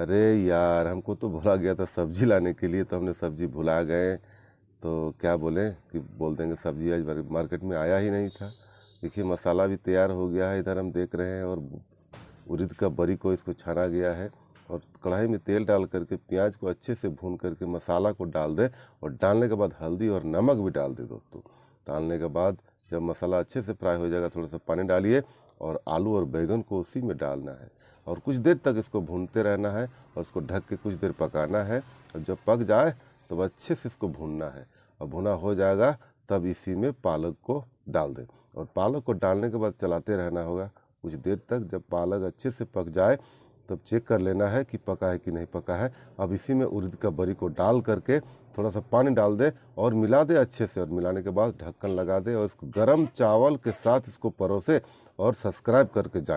अरे यार हमको तो भुला गया था सब्जी लाने के लिए तो हमने सब्जी भुला गए तो क्या बोले कि बोल देंगे सब्जी आज मार्केट में आया ही नहीं था देखिए मसाला भी तैयार हो गया है इधर हम देख रहे हैं और उरीद का बरी को इसको छाना गया है और कढ़ाई में तेल डाल करके प्याज को अच्छे से भून करके मसाला को डाल दें और डालने के बाद हल्दी और नमक भी डाल दें दोस्तों डालने के बाद जब मसाला अच्छे से फ्राई हो जाएगा थोड़ा सा पानी डालिए और आलू और बैंगन को उसी में डालना है और कुछ देर तक इसको भूनते रहना है और इसको ढक के कुछ देर पकाना है और जब पक जाए तो अच्छे से इसको भूनना है और भुना हो जाएगा तब इसी में पालक को डाल दें और पालक को डालने के बाद चलाते रहना होगा कुछ देर तक जब पालक अच्छे से पक जाए तब चेक कर लेना है कि पका है कि नहीं पका है अब इसी में उर्द का बरी को डाल करके थोड़ा सा पानी डाल दे और मिला दे अच्छे से और मिलाने के बाद ढक्कन लगा दे और इसको गरम चावल के साथ इसको परोसे और सब्सक्राइब करके जाए